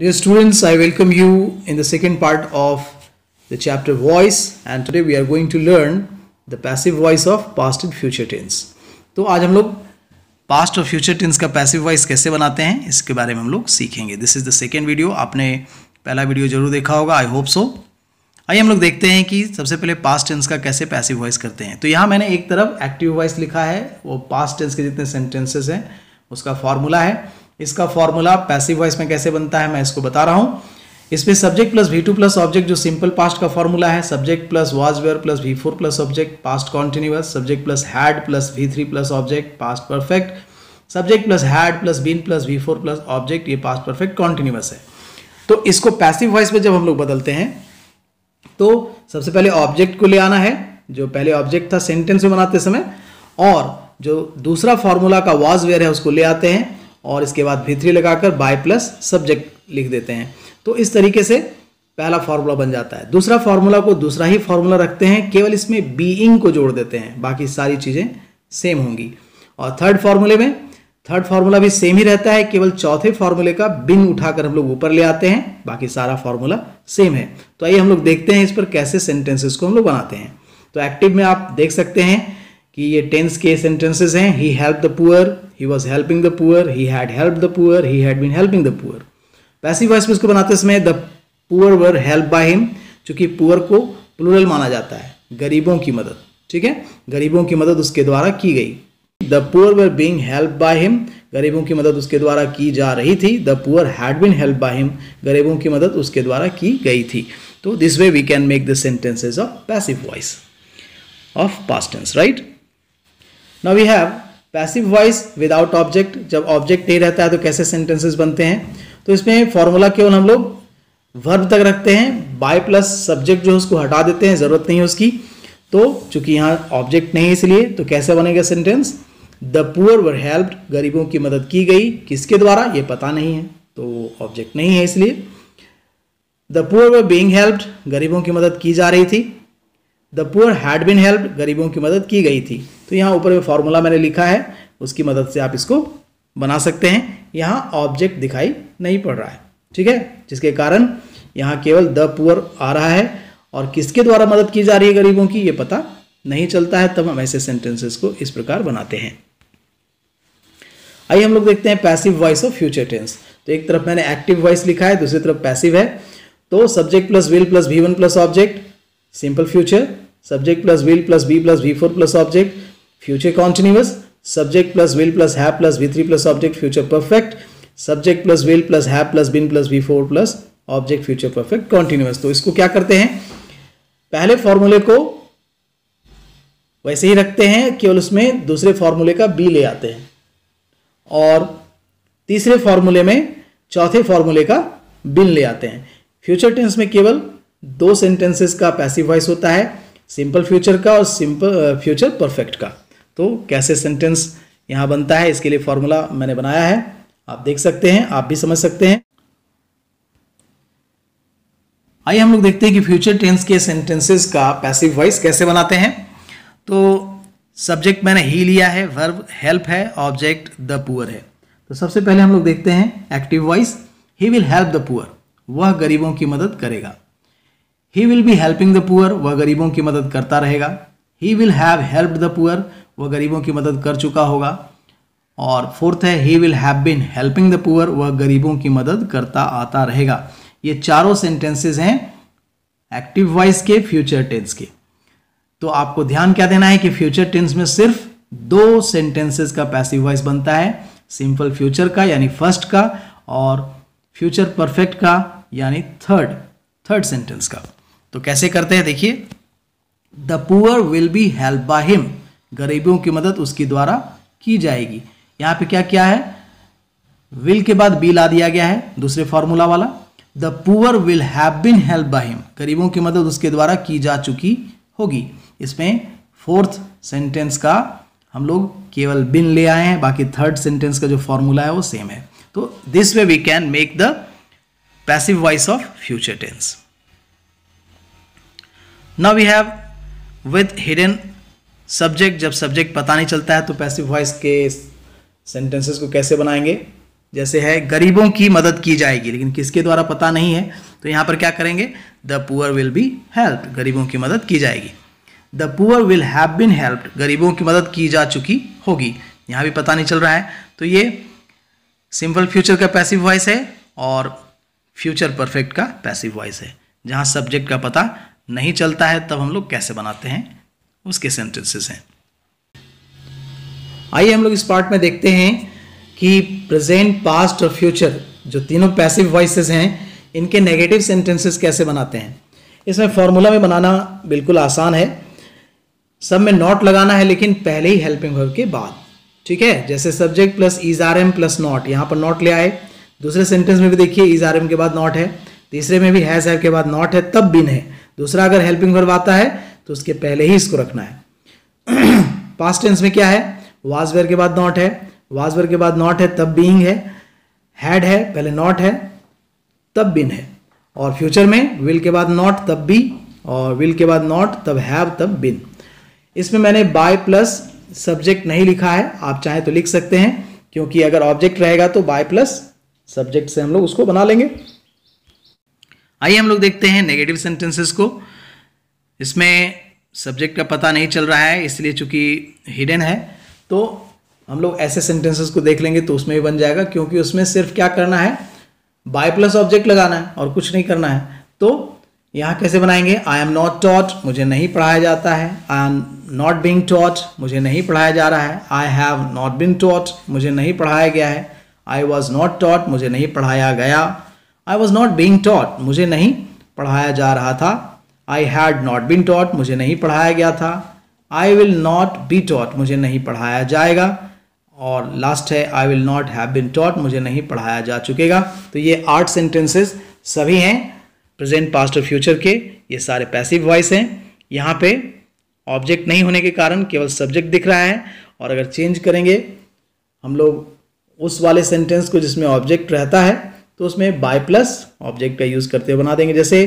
Dear students, I welcome you in the second part of the chapter voice and today we are going to learn the passive voice of past and future tense. तो आज हम लोग past और future tense का passive voice कैसे बनाते हैं इसके बारे में हम लोग सीखेंगे this is the second video आपने पहला video जरूर देखा होगा i hope so आइए हम लोग देखते हैं कि सबसे पहले पास्ट टेंस का कैसे पैसिव वॉइस करते हैं तो यहाँ मैंने एक तरफ एक्टिव वॉइस लिखा है वो पास्ट टेंस के जितने सेंटेंसेस हैं उसका फॉर्मूला है इसका फॉर्मूला पैसिव वॉइस में कैसे बनता है मैं इसको बता रहा हूँ इसमें subject plus V two plus object जो सिंपल पास्ट का फॉर्मूला है subject plus was were plus V four plus object past continuous subject plus had plus V three plus object past perfect subject plus had plus been plus V four plus object ये past perfect continuous है तो इसको passive voice में जब हम लोग बदलते हैं तो सबसे पहले ऑब्जेक्ट को ले आना है जो पहले ऑब्जेक्ट था सेंटेंस में बनाते समय और जो दूसरा फॉर्मूला का वॉज वेयर है उसको ले आते हैं और इसके बाद भी थ्री लगाकर बाय प्लस सब्जेक्ट लिख देते हैं तो इस तरीके से पहला फार्मूला बन जाता है दूसरा फार्मूला को दूसरा ही फार्मूला रखते हैं केवल इसमें बीइंग को जोड़ देते हैं बाकी सारी चीज़ें सेम होंगी और थर्ड फार्मूले में थर्ड फार्मूला भी सेम ही रहता है केवल चौथे फार्मूले का बिन उठाकर हम लोग ऊपर ले आते हैं बाकी सारा फार्मूला सेम है तो आइए हम लोग देखते हैं इस पर कैसे सेंटेंसेस को हम लोग बनाते हैं तो एक्टिव में आप देख सकते हैं कि ये टेंस के सेंटेंसेस हैं ही help the poor he was helping the poor he had help the poor he had been helping the poor passive voice में इसको बनाते समय the poor were help by him चूंकि पुअर को प्लूरल माना जाता है गरीबों की मदद ठीक है गरीबों की मदद उसके द्वारा की गई the poor were being help by him गरीबों की मदद उसके द्वारा की जा रही थी the poor had been help by him गरीबों की मदद उसके द्वारा की गई थी तो this way we can make the sentences of passive voice of past tense right now we have passive voice without object जब ऑब्जेक्ट नहीं रहता है तो कैसे सेंटेंसेस बनते हैं तो इसमें फॉर्मूला केवल हम लोग वर्ब तक रखते हैं बाय प्लस सब्जेक्ट जो है उसको हटा देते हैं ज़रूरत नहीं है उसकी तो चूंकि यहाँ ऑब्जेक्ट नहीं है इसलिए तो कैसे बनेगा sentence the poor were helped गरीबों की मदद की गई किसके द्वारा ये पता नहीं है तो ऑब्जेक्ट नहीं है इसलिए the poor were being helped गरीबों की मदद की जा रही थी the poor had been help गरीबों की मदद की गई थी तो यहाँ ऊपर में फॉर्मूला मैंने लिखा है उसकी मदद से आप इसको बना सकते हैं यहाँ ऑब्जेक्ट दिखाई नहीं पड़ रहा है ठीक है जिसके कारण यहाँ केवल द पुअर आ रहा है और किसके द्वारा मदद की जा रही है गरीबों की ये पता नहीं चलता है तब हम ऐसे सेंटेंसेस को इस प्रकार बनाते हैं आइए हम लोग देखते हैं passive voice of future tense तो एक तरफ मैंने एक्टिव वॉइस लिखा है दूसरी तरफ पैसिव है तो subject plus will plus V one plus object simple future subject plus will plus V plus V four plus object future continuous subject plus will plus have plus v3 plus object future perfect subject plus will plus have plus been plus v4 plus object future perfect continuous तो इसको क्या करते हैं पहले फॉर्मूले को वैसे ही रखते हैं केवल उसमें दूसरे फॉर्मूले का b ले आते हैं और तीसरे फॉर्मूले में चौथे फॉर्मूले का बिन ले आते हैं फ्यूचर टेंस में केवल दो सेंटेंसेस का पैसिव वॉइस होता है सिंपल फ्यूचर का और सिंपल फ्यूचर परफेक्ट का तो कैसे सेंटेंस यहाँ बनता है इसके लिए फॉर्मूला मैंने बनाया है आप देख सकते हैं आप भी समझ सकते हैं आइए हम लोग देखते हैं कि फ्यूचर टेंस के सेंटेंसेस का पैसिव वॉइस कैसे बनाते हैं तो सब्जेक्ट मैंने ही लिया है वर्ब हेल्प है ऑब्जेक्ट द पुअर है तो सबसे पहले हम लोग देखते हैं active voice he will help the poor वह गरीबों की मदद करेगा he will be helping the poor वह गरीबों की मदद करता रहेगा he will have help the poor वह गरीबों की मदद कर चुका होगा और फोर्थ है he will have been helping the poor वह गरीबों की मदद करता आता रहेगा ये चारों सेंटेंसेस हैं एक्टिव वॉइस के फ्यूचर टेंस के तो आपको ध्यान क्या देना है कि फ्यूचर टेंस में सिर्फ दो सेंटेंसेस का पैसिव वॉइस बनता है सिंपल फ्यूचर का यानी फर्स्ट का और फ्यूचर परफेक्ट का यानी थर्ड थर्ड सेंटेंस का तो कैसे करते हैं देखिए the poor will be help by him गरीबों की मदद उसके द्वारा की जाएगी यहाँ पे क्या क्या है विल के बाद बी ला दिया गया है दूसरे फॉर्मूला वाला the poor will have been help by him गरीबों की मदद उसके द्वारा की जा चुकी होगी इसमें फोर्थ सेंटेंस का हम लोग केवल बिन ले आए हैं बाकी थर्ड सेंटेंस का जो फॉर्मूला है वो सेम है तो this way we can make the passive voice of future tense now we have with hidden subject जब सब्जेक्ट पता नहीं चलता है तो पैसिव वॉइस के सेंटेंसेस को कैसे बनाएंगे जैसे है गरीबों की मदद की जाएगी लेकिन किसके द्वारा पता नहीं है तो यहाँ पर क्या करेंगे the poor will be help गरीबों की मदद की जाएगी the poor will have been help गरीबों की मदद की जा चुकी होगी यहाँ भी पता नहीं चल रहा है तो ये सिंपल फ्यूचर का पैसिव वॉइस है और फ्यूचर परफेक्ट का पैसिव वॉइस है जहाँ सब्जेक्ट का पता नहीं चलता है तब हम लोग कैसे बनाते हैं उसके सेंटेंसेस हैं आइए हम लोग इस पार्ट में देखते हैं कि प्रेजेंट पास्ट और फ्यूचर जो तीनों पैसिव वॉइसेस हैं इनके नेगेटिव सेंटेंसेस कैसे बनाते हैं इसमें फॉर्मूला में बनाना बिल्कुल आसान है सब में नॉट लगाना है लेकिन पहले ही हेल्पिंग वर्ब के बाद ठीक है जैसे subject plus is are am plus not यहाँ पर नॉट ले आए दूसरे सेंटेंस में भी देखिए इज आर एम के बाद नॉट है तीसरे में भी हैज हैव के बाद नॉट है तब बिन है दूसरा अगर हेल्पिंग वर्ब आता है तो उसके पहले ही इसको रखना है पास्ट टेंस में क्या है वाजवेयर के बाद नॉट है वाजवेयर के बाद नॉट है तब बींग है हैड है पहले नॉट है तब बिन है और फ्यूचर में विल के बाद नॉट तब बी और विल के बाद नॉट तब हैव तब बिन इसमें मैंने बाय प्लस सब्जेक्ट नहीं लिखा है आप चाहें तो लिख सकते हैं क्योंकि अगर ऑब्जेक्ट रहेगा तो बाय प्लस सब्जेक्ट से हम लोग उसको बना लेंगे आइए हम लोग देखते हैं नेगेटिव सेंटेंसेस को इसमें सब्जेक्ट का पता नहीं चल रहा है इसलिए चूंकि हिडन है तो हम लोग ऐसे सेंटेंसेस को देख लेंगे तो उसमें भी बन जाएगा क्योंकि उसमें सिर्फ क्या करना है बाय प्लस ऑब्जेक्ट लगाना है और कुछ नहीं करना है तो यहाँ कैसे बनाएंगे आई एम नॉट टॉट मुझे नहीं पढ़ाया जाता है I am not being taught मुझे नहीं पढ़ाया जा रहा है I have not been taught मुझे नहीं पढ़ाया गया है आई वॉज नॉट टॉट मुझे नहीं पढ़ाया गया I was not being taught मुझे नहीं पढ़ाया जा रहा था I had not been taught मुझे नहीं पढ़ाया गया था I will not be taught मुझे नहीं पढ़ाया जाएगा और लास्ट है I will not have been taught मुझे नहीं पढ़ाया जा चुकेगा तो ये आठ सेंटेंसेस सभी हैं प्रेजेंट पास्ट और फ्यूचर के ये सारे पैसिव वॉइस हैं यहाँ पे ऑब्जेक्ट नहीं होने के कारण केवल सब्जेक्ट दिख रहा है और अगर चेंज करेंगे हम लोग उस वाले सेंटेंस को जिसमें ऑब्जेक्ट रहता है तो उसमें बाय प्लस ऑब्जेक्ट का यूज़ करते हुए बना देंगे जैसे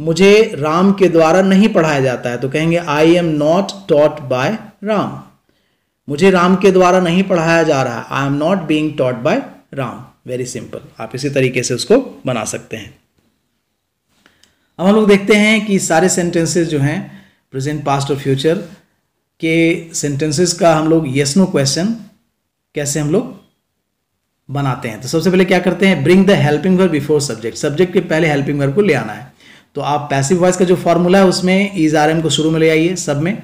मुझे राम के द्वारा नहीं पढ़ाया जाता है तो कहेंगे I am not taught by Ram मुझे राम के द्वारा नहीं पढ़ाया जा रहा है I am not being taught by Ram very simple आप इसी तरीके से उसको बना सकते हैं अब हम लोग देखते हैं कि सारे सेंटेंसेस जो हैं प्रेजेंट पास्ट और फ्यूचर के सेंटेंसेस का हम लोग येस नो क्वेश्चन कैसे हम लोग बनाते हैं तो सबसे पहले क्या करते हैं bring the helping verb before subject subject के पहले हेल्पिंग वर्ब को ले आना है तो आप पैसिव वॉइस का जो फॉर्मूला है उसमें ईज आर एम को शुरू में ले आइए सब में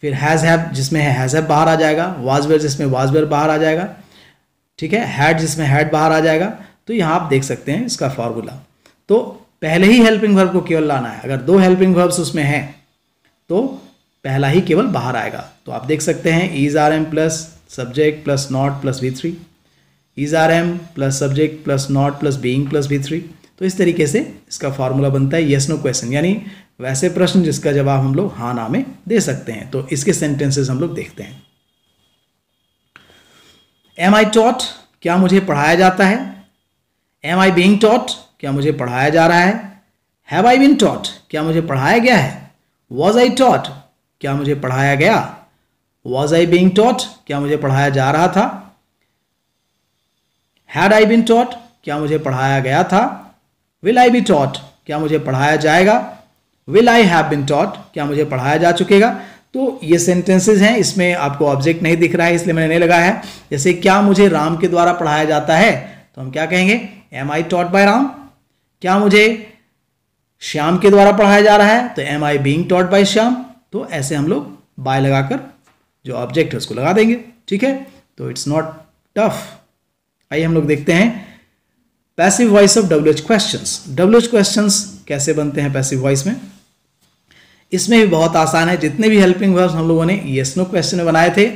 फिर हैज़ हैव जिसमें है हैज़ हैव बाहर आ जाएगा वाजवेयर जिसमें वाजवेयर बाहर आ जाएगा ठीक है हैड जिसमें हैड बाहर आ जाएगा तो यहाँ आप देख सकते हैं इसका फॉर्मूला तो पहले ही हेल्पिंग वर्ब को केवल लाना है अगर दो हेल्पिंग वर्ब्स उसमें हैं तो पहला ही केवल बाहर आएगा तो आप देख सकते हैं is are am plus subject plus not plus V three is are am plus subject plus not plus being plus V three तो इस तरीके से इसका फॉर्मूला बनता है येस नो क्वेश्चन यानी वैसे प्रश्न जिसका जवाब हम लोग हाँ ना में दे सकते हैं तो इसके सेंटेंसेस हम लोग देखते हैं एम आई टॉट क्या मुझे पढ़ाया जाता है एम आई बींग टॉट क्या मुझे पढ़ाया जा रहा है हैव आई बीन टॉट क्या मुझे पढ़ाया गया है वॉज आई टॉट क्या मुझे पढ़ाया गया वॉज आई बींग टॉट क्या मुझे पढ़ाया जा रहा था हैड आई बीन टॉट क्या मुझे पढ़ाया गया था विल आई बी टॉट क्या मुझे पढ़ाया जाएगा will I have been taught क्या मुझे पढ़ाया जा चुकेगा तो ये सेंटेंसेज हैं इसमें आपको ऑब्जेक्ट नहीं दिख रहा है इसलिए मैंने नहीं लगाया है जैसे क्या मुझे राम के द्वारा पढ़ाया जाता है तो हम क्या कहेंगे am I taught by Ram क्या मुझे श्याम के द्वारा पढ़ाया जा रहा है तो am I being taught by Shyam तो ऐसे हम लोग बाय लगाकर जो ऑब्जेक्ट है उसको लगा देंगे ठीक है तो इट्स नॉट टफ आइए हम लोग देखते हैं passive voice of W H question W H question कैसे बनते हैं पैसिव वॉइस में इसमें भी बहुत आसान है जितने भी हेल्पिंग वर्ब्स हम लोगों ने ये नो क्वेश्चन में बनाए थे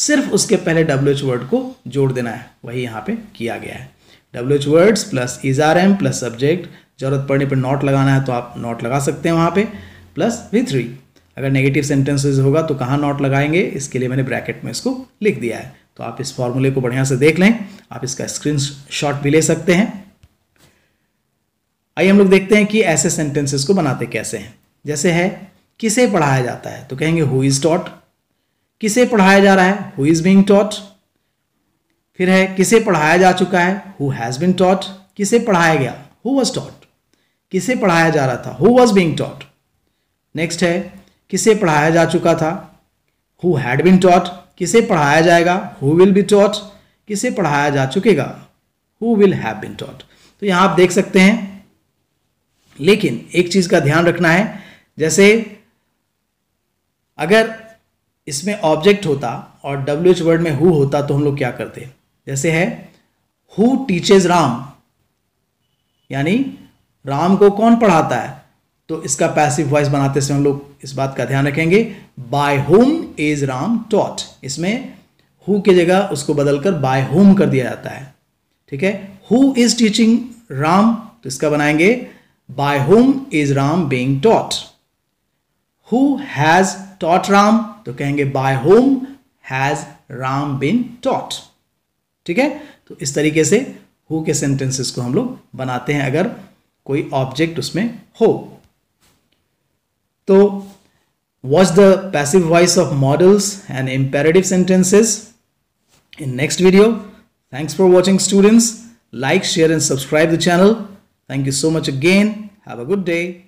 सिर्फ उसके पहले डब्ल्यू एच वर्ड को जोड़ देना है वही यहाँ पे किया गया है W H words plus is are am plus subject जरूरत पड़ने पर नॉट लगाना है तो आप नॉट लगा सकते हैं वहाँ पे प्लस वी थ्री अगर नेगेटिव सेंटेंसेज होगा तो कहाँ नॉट लगाएंगे इसके लिए मैंने ब्रैकेट में इसको लिख दिया है तो आप इस फॉर्मूले को बढ़िया से देख लें आप इसका स्क्रीन शॉट भी ले सकते हैं आइए हम लोग देखते हैं कि ऐसे सेंटेंसेस को बनाते कैसे हैं जैसे है किसे पढ़ाया जाता है तो कहेंगे हु इज़ टॉट किसे पढ़ाया जा रहा है हु इज़ बीइंग टॉट फिर है किसे पढ़ाया जा चुका है हु हैज़ बिन टॉट किसे पढ़ाया गया हु वॉज टॉट किसे पढ़ाया जा रहा था who was being taught next है किसे पढ़ाया जा चुका था हु हैड बिन टॉट किसे पढ़ाया जाएगा हु विल बी टॉट किसे पढ़ाया जा चुकेगा who will have been taught तो यहां आप देख सकते हैं लेकिन एक चीज़ का ध्यान रखना है जैसे अगर इसमें ऑब्जेक्ट होता और डब्ल्यू एच वर्ड में हु होता तो हम लोग क्या करते जैसे है हु टीचेज राम यानी राम को कौन पढ़ाता है तो इसका पैसिव वॉइस बनाते समय हम लोग इस बात का ध्यान रखेंगे by whom is Ram taught इसमें हु की जगह उसको बदलकर बाय होम कर दिया जाता है ठीक है हु इज टीचिंग राम तो इसका बनाएंगे by whom is Ram being taught who has taught Ram तो कहेंगे by whom has Ram been taught ठीक है तो इस तरीके से हु के सेंटेंसेस को हम लोग बनाते हैं अगर कोई ऑब्जेक्ट उसमें हो तो watch the passive voice of modals and imperative sentences in next video. Thanks for watching students. Like, share and subscribe the channel. Thank you so much again. Have a good day.